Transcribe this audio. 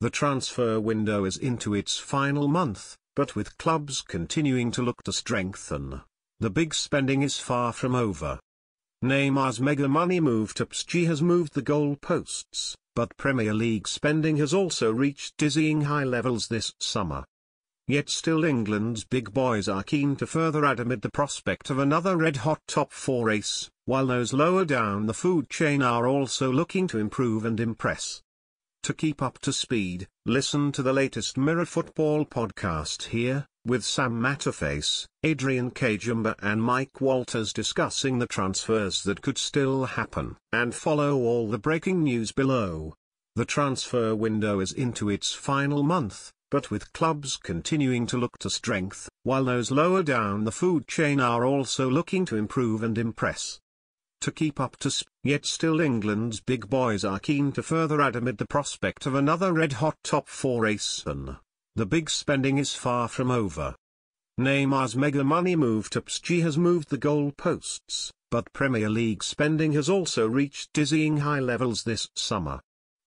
The transfer window is into its final month, but with clubs continuing to look to strengthen, the big spending is far from over. Neymar's mega money move to PSG has moved the goalposts, but Premier League spending has also reached dizzying high levels this summer. Yet still England's big boys are keen to further add amid the prospect of another red-hot top four race, while those lower down the food chain are also looking to improve and impress. To keep up to speed, listen to the latest Mirror Football podcast here, with Sam Matterface, Adrian Kajumba and Mike Walters discussing the transfers that could still happen, and follow all the breaking news below. The transfer window is into its final month, but with clubs continuing to look to strength, while those lower down the food chain are also looking to improve and impress to keep up to sp- yet still England's big boys are keen to further add amid the prospect of another red-hot top four race and the big spending is far from over. Neymar's mega money move to PSG has moved the goalposts, but Premier League spending has also reached dizzying high levels this summer.